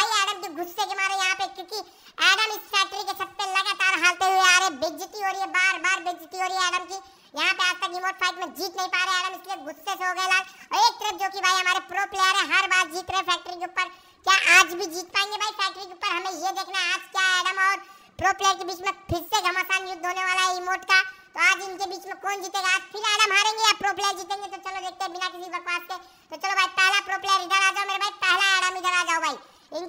भाई एडम के गुस्से के मारे यहाँ पे क्योंकि एडम इस फैक्ट्री के छत पे लगातार हालते हुए आ रहे बेइज्जती हो रही है बार बार बेइज्जती हो रही है एडम की यहाँ पे आज तक रिमोट फाइट में जीत नहीं पा रहे एडम इसलिए गुस्से से हो गए लाल और एक तरफ जो कि भाई हमारे प्रो प्लेयर है हर बार जीत रहे फैक्ट्री के ऊपर क्या आज भी जीत पाएंगे भाई फैक्ट्री के ऊपर हमें ये देखना है आज क्या एडम और प्रो प्लेयर के बीच में फिर से घमासान युद्ध होने वाला है रिमोट का तो आज इनके बीच में कौन जीतेगा आज फिर एडम हारेंगे या प्रो प्लेयर जीतेंगे तो चलो देखते हैं बिना किसी बकवास के तो चलो भाई पहला प्रो प्लेयर इधर आ जाओ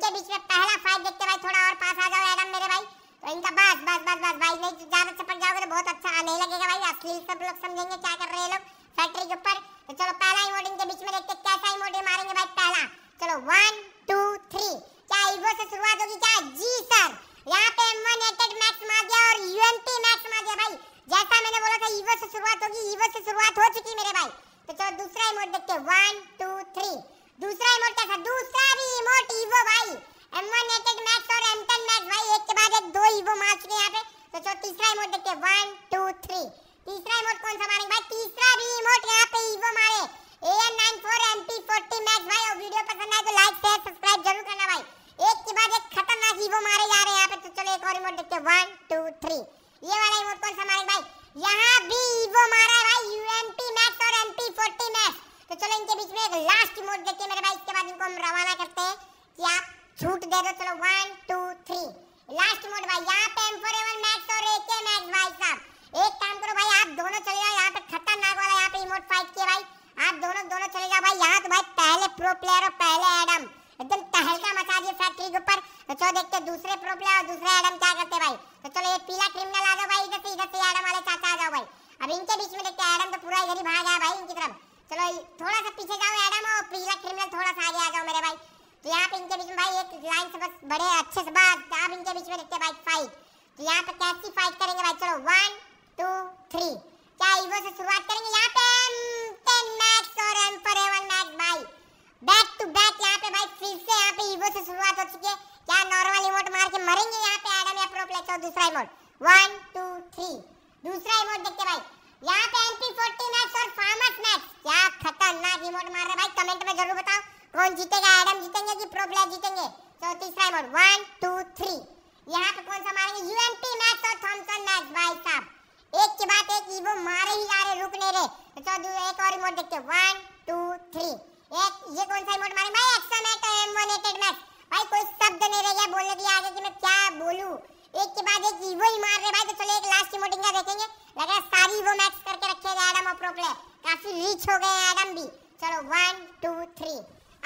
के बीच में पहला फाइट देखते भाई थोड़ा और पास आ जाओ एडम मेरे भाई तो इनका बस बस बस बस भाई नहीं ज्यादा चपट जाओगे तो बहुत अच्छा नहीं लगेगा भाई असली सब लोग समझेंगे क्या कर रहे हैं लोग फैक्ट्री के ऊपर तो चलो पहला इमोट इनके बीच में देखते कैसा इमोट मारेंगे भाई पहला चलो वन टू थ्री क्या इवो से शुरुआत होगी क्या जी सर यहाँ पे M1 एटेड मैक्स मार दिया और UMP मैक्स मार दिया भाई जैसा मैंने बोला था इवो से शुरुआत होगी इवो से शुरुआत हो चुकी मेरे भाई तो चलो दूसरा इमोट देखते हैं वन टू थ्री दूसरा रिमोट क्या था दूसरा भी इमोट ईवो भाई M1 एटेक मैक्स और M10 मैक्स भाई एक के बाद एक दो ईवो मार्च के यहां पे तो चलो तीसरा रिमोट देखते हैं 1 2 3 तीसरा रिमोट कौन सा मारेंगे भाई तीसरा भी इमोट यहां पे ईवो मारे AN94 MP40 मैक्स भाई और वीडियो पसंद आए तो लाइक शेयर मना करते हैं कि आप छूट दे दो चलो one two three last mode भाई यहाँ पे एम फोर एवन मैक्स और एक मैक्स भाई साहब एक काम करो भाई आप दोनों चले जाओ यहाँ पे खतरनाक वाला यहाँ पे इमोट फाइट किया भाई आप दोनों दोनों चले जाओ भाई यहाँ तो भाई पहले प्रो प्लेयर और पहले एडम एकदम तहलका मचा दिए फैक्ट्री के ऊपर तो चलो देखते हैं दूसरे प्रो प्लेयर और दूसरे एडम क्या करते हैं भाई तो चलो ये पीला क्रिमिनल आ जाओ भाई इधर से इधर से एडम वाले चाचा आ जाओ भाई अब इनके बीच में देखते हैं एडम तो पूरा इधर ही भाग गया भाई इनकी तरफ चलो थोड़ा सा पीछे जाओ एडम और प्रीला क्रिमिनल थोड़ा सा आगे आ जाओ मेरे भाई तो यहाँ पे इनके बीच में भाई एक लाइन से बस बड़े अच्छे से बात तो आप इनके बीच में देखते हैं भाई फाइट तो यहाँ पे कैसी फाइट करेंगे भाई चलो वन टू थ्री क्या इवो से शुरुआत करेंगे यहाँ पे टेन मैक्स और एम्परेवन मैक्स भाई बैक टू बैक यहाँ पे भाई फिर से यहाँ पे इवो से शुरुआत हो चुकी है क्या नॉर्मल इमोट मार के मरेंगे यहाँ पे एडम या प्रो प्लेक्स और दूसरा इमोट वन टू थ्री दूसरा इमोट देखते भाई या पे एमपी 40 और फार्मर्स मैक्स क्या खतरनाक रिमोट मार रहा है भाई कमेंट में जरूर बताओ कौन जीतेगा एडम जीतेंगे कि प्रो प्लेयर जीतेंगे तो तीसरा रिमोट 1 2 3 यहां पे कौन सा मारेंगे UMP मैक्स और थॉमसन मैक्स भाई साहब एक के बाद एक ईवो मारे ही जा रहे रुक नहीं रहे तो चलो एक और रिमोट देखते हैं 1 2 3 एक ये कौन सा रिमोट मारे भाई एक्सा मैट और एम1 एटेड मैच भाई कोई शब्द नहीं रह गया बोलने के आगे कि मैं क्या बोलूं एक के बाद एक ईवो ही मार रहे भाई तो चलो एक लास्ट रिमोट इनका देखेंगे सारी वो मैक्स करके रखे गए एडम ओप्रो काफी रीच हो गए एडम भी चलो वन टू थ्री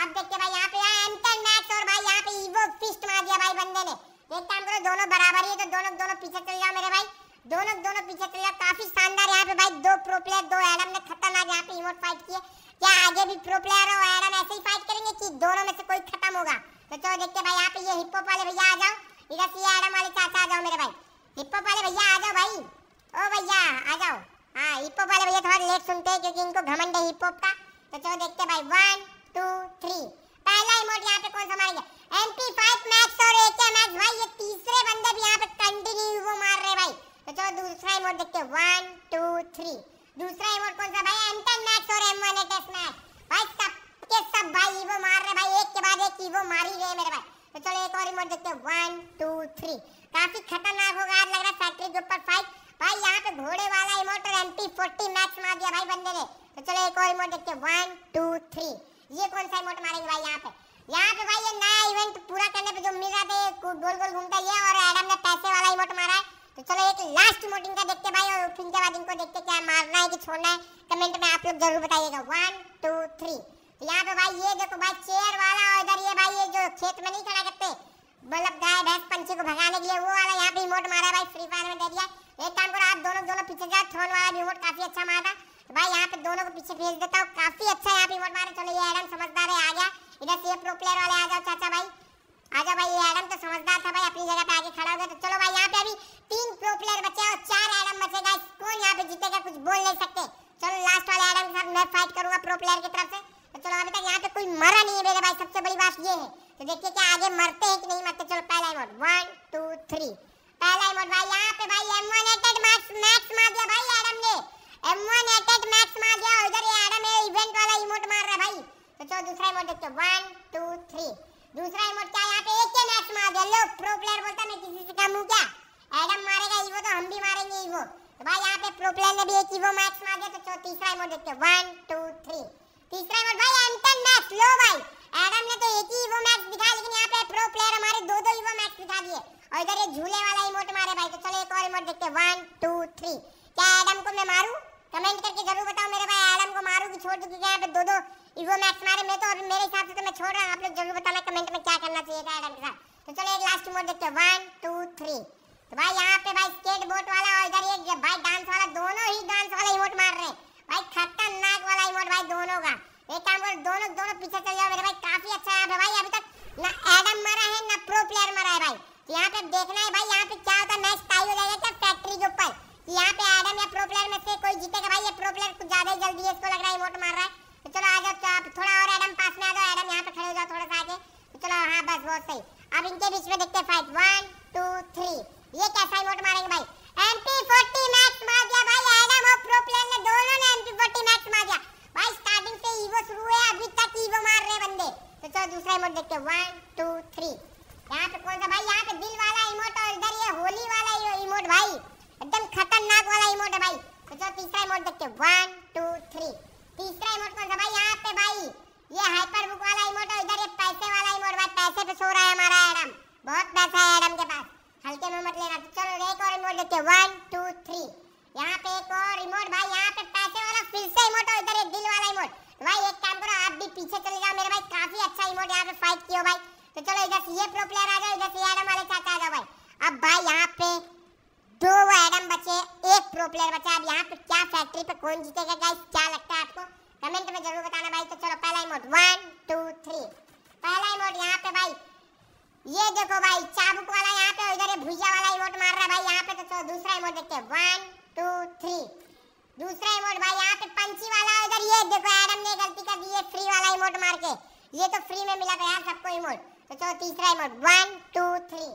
अब देखते भाई यहाँ पे एंटन मैक्स और भाई यहाँ पे इवो फिस्ट मार दिया भाई बंदे ने एक काम करो दोनों बराबर ही है तो दोनों दोनों पीछे चल जाओ मेरे भाई दोनों दोनों पीछे चल जाओ काफी शानदार यहाँ पे भाई दो प्रो प्लेयर दो एडम ने खतरनाक यहाँ पे इमोट फाइट किए क्या आगे भी प्रो प्लेयर हो एडम ऐसे ही फाइट करेंगे कि दोनों में से कोई खत्म होगा तो चलो देखते भाई यहाँ पे ये हिप वाले भैया आ जाओ इधर से एडम वाले चाचा आ जाओ मेरे भाई हिप वाले भैया आ जाओ भाई ओ भैया आ जाओ हाँ हिप हॉप वाले भैया थोड़ा लेट सुनते हैं क्योंकि इनको घमंड है हिप हॉप का तो चलो देखते हैं भाई वन टू थ्री पहला इमोट यहाँ पे कौन सा मारेगा एमपी फाइव मैक्स और एके मैक्स भाई ये तीसरे बंदे भी यहाँ पे कंटिन्यू वो मार रहे भाई तो चलो दूसरा इमोट देखते हैं वन टू थ्री दूसरा इमोट कौन सा भाई एमटेन मैक्स और एम वन एटेस मैक्स भाई सब के सब भाई वो मार रहे भाई एक के बाद एक ही वो मार ही रहे मेरे भाई तो चलो एक और इमोट देखते हैं वन टू थ्री काफी खतरनाक होगा आज लग रहा है फैक्ट्री के ऊपर फाइट भाई यहां पे घोड़े वाला इमोट और एमपी फोर्टी मैक्स मार दिया भाई बंदे ने तो चलो एक और इमोट देखते हैं 1 2 3 ये कौन सा इमोट मारेंगे भाई यहां पे यहां पे भाई ये नया इवेंट पूरा करने पे जो मिल रहा था गोल गोल घूमता है ये और एडम ने पैसे वाला इमोट मारा है तो चलो एक लास्ट इमोट इनका देखते हैं भाई और फिर के बाद इनको देखते हैं क्या मारना है कि छोड़ना है कमेंट में आप लोग जरूर बताइएगा वन टू थ्री यहां पे भाई ये देखो भाई चेयर वाला और इधर ये भाई ये जो खेत में नहीं खड़ा करते मतलब गाय भैंस पंछी को भगाने के लिए वो वाला यहां पे इमोट मारा है भाई फ्री फायर में दे दिया है एक काम करो आप दोनों दोनों पीछे जाओ थ्रोन वाला रिमोट काफी अच्छा मारा था तो भाई यहाँ पे दोनों को पीछे भेज देता हूँ काफी अच्छा यहाँ पे रिमोट मारे चलो ये एडम समझदार है आ गया इधर से प्रो प्लेयर वाले आ जाओ चाचा भाई आ जाओ भाई ये एडम तो समझदार था भाई अपनी जगह पे आगे खड़ा हो गया तो चलो भाई यहाँ पे अभी तीन प्रो प्लेयर बचे और चार एडम बचे गाइस कौन यहाँ पे जीतेगा कुछ बोल नहीं सकते चलो लास्ट वाले एडम के साथ मैं फाइट करूंगा प्रो प्लेयर की तरफ से तो चलो अभी तक यहाँ पे कोई मरा नहीं है मेरे भाई सबसे बड़ी बात ये है तो देखिए क्या आगे मरते हैं कि नहीं मरते चलो पहला रिमोट वन टू थ्री पहला इमोट भाई यहां पे भाई M1 एटेड मैक्स मैक्स मार दिया भाई एडम ने M1 एटेड मैक्स मार दिया और इधर ये एडम है इवेंट वाला इमोट मार रहा है भाई तो चलो दूसरा इमोट देखते हैं 1 2 3 दूसरा इमोट क्या यहां पे एक के मैक्स मार दिया लो प्रो प्लेयर बोलता मैं किसी से कम हूं क्या एडम मारेगा ईवो तो हम भी मारेंगे ईवो तो भाई यहां पे प्रो प्लेयर ने भी एक ईवो मैक्स मार दिया तो चलो तीसरा इमोट देखते हैं 1 2 3 तीसरा इमोट भाई एम10 मैक्स लो भाई एडम ने तो एक ही ईवो मैक्स दिखाया लेकिन यहां पे प्रो प्लेयर हमारे दो दो ईवो मैक्स दिखा दिए और इधर ये झूले वाला इमोट मारे भाई तो चलो एक और इमोट देखते हैं वन टू थ्री क्या एडम को मैं मारूं कमेंट करके जरूर बताओ मेरे भाई एडम को मारूं कि छोड़ दूं क्योंकि यहाँ पे दो दो इवो मैक्स मारे मैं तो अभी मेरे हिसाब से तो मैं छोड़ रहा हूँ आप लोग जरूर बताना कमेंट में क्या करना चाहिए था एडम के साथ तो चलो एक लास्ट इमोट देखते हैं वन टू थ्री तो भाई यहाँ पे भाई स्केट बोट वाला और इधर ये भाई डांस वाला आ ज्यादा जल्दी इसको लग रहा है इमोट मार रहा है तो चलो आ जाओ आप थोड़ा और एडम पास में आ जाओ एडम यहाँ पे खड़े हो जाओ थोड़ा सा आगे तो चलो हाँ बस बहुत सही अब इनके बीच में देखते हैं फाइट वन टू थ्री ये कैसा इमोट मारेंगे भाई एमपी फोर्टी मैक्स मार दिया भाई एडम और प्रो प्लेयर ने दोनों ने एमपी फोर्टी मैक्स मार दिया भाई स्टार्टिंग से ईवो शुरू है अभी तक ईवो मार रहे बंदे तो चलो दूसरा इमोट देखते हैं वन टू थ्री यहाँ पे कौन सा भाई यहाँ पे दिल वाला इमोट और इधर ये होली वाला इमोट भाई एकदम खतरनाक वाला इमोट है भाई तो चलो तीसरा इमोट देखते हो वन टू थ्री तीसरा इमोट कौन सा भाई यहाँ पे भाई ये हाइपर बुक वाला इमोट है इधर ये पैसे वाला इमोट भाई पैसे पे सो रहा है हमारा एडम बहुत पैसा है एडम के पास हल्के में मत लेना तो चलो एक और इमोट देखते हो वन टू थ्री यहाँ पे एक और रिमोट भाई यहाँ पे पैसे वाला फिर से रिमोट और इधर एक दिल वाला रिमोट तो भाई एक काम करो आप भी पीछे चले जाओ मेरे भाई काफी अच्छा रिमोट यहाँ पे फाइट किया भाई तो चलो इधर से ये प्रो प्लेयर आ जाओ इधर से एडम वाले चाचा आ जाओ भाई अब भाई यहाँ पे दो एडम बचे एक प्रो प्लेयर बचा अब यहाँ पे क्या फैक्ट्री पे कौन जीतेगा गाइस क्या लगता है आपको कमेंट में जरूर बताना भाई तो चलो पहला इमोट वन टू थ्री पहला इमोट यहाँ पे भाई ये देखो भाई चाबुक वाला यहाँ पे इधर ये भुजिया वाला इमोट मार रहा है भाई यहाँ पे तो चलो दूसरा इमोट देखते हैं वन टू थ्री दूसरा इमोट भाई यहाँ पे पंची वाला इधर ये देखो एडम ने गलती कर दी है फ्री वाला इमोट मार के ये तो फ्री में मिला था यार सबको इमोट तो चलो तीसरा इमोट वन टू थ्री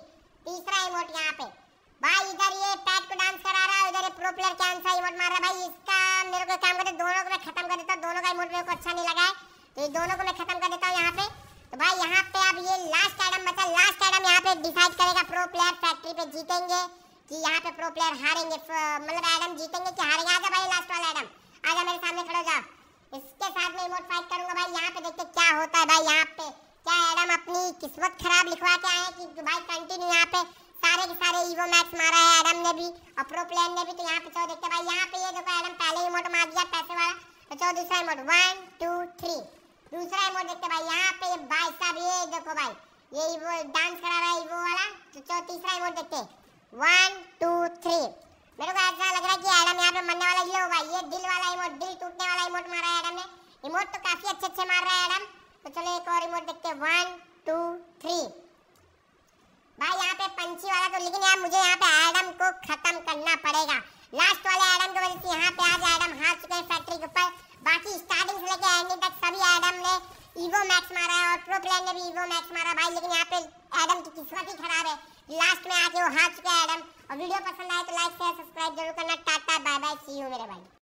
तीसरा इमोट यहाँ पे भाई इधर ये पैट को डांस करा रहा है इधर ये प्रो प्लेयर कैन सा इमोट मार रहा है भाई इसका मेरे को काम करते दोनों को मैं खत्म कर देता हूं दोनों का इमोट मेरे को अच्छा नहीं लगा है तो ये दोनों को मैं खत्म कर देता हूं यहां पे तो भाई यहां पे अब ये लास्ट आइटम बचा लास्ट आइटम यहां पे डिसाइड करेगा प्रो प्लेयर फैक्ट्री पे जीतेंगे कि यहां पे प्रो प्लेयर हारेंगे मतलब आइटम जीतेंगे कि हारेंगे आजा भाई लास्ट वाला आइटम आजा मेरे सामने खड़े हो जाओ इसके साथ मैं इमोट फाइट करूंगा भाई यहां पे देखते क्या होता है भाई यहां पे क्या एडम अपनी किस्मत खराब लिखवा के आए कि भाई कंटिन्यू यहाँ पे सारे के सारे ईवो मैक्स मारा है एडम ने भी और प्रो प्लेन ने भी तो यहाँ पे चलो देखते भाई यहाँ पे ये देखो एडम पहले ही मोट मार दिया पैसे वाला तो चलो दूसरा इमोट वन टू थ्री दूसरा इमोट देखते भाई यहाँ पे भाई साहब ये देखो भाई ये ईवो डांस करा रहा है ईवो वाला तो चलो तीसरा इमोट देखते वन टू थ्री मेरे को ऐसा लग रहा है कि एडम यहाँ पे मरने वाला ही होगा ये दिल वाला इमोट दिल टूटने वाला इमोट मारा है एडम ने इमोट तो काफी अच्छे अच्छे मार रहा है एडम तो चलो एक और इमोट देखते हैं वन टू थ्री भाई यहाँ पे पंछी वाला तो लेकिन यार मुझे यहाँ पे एडम को खत्म करना पड़ेगा लास्ट वाले एडम की वजह से यहाँ पे आज एडम हार चुके हैं फैक्ट्री के ऊपर बाकी स्टार्टिंग से लेकर एंडिंग तक सभी एडम ने ईवो मैक्स मारा है और प्रो प्लेयर ने भी ईवो मैक्स मारा भाई लेकिन यहाँ पे एडम की किस्मत ही खराब है लास्ट में आके वो हार चुके है एडम और वीडियो पसंद आए तो लाइक शेयर सब्सक्राइब जरूर करना tata bye bye see you मेरे भाई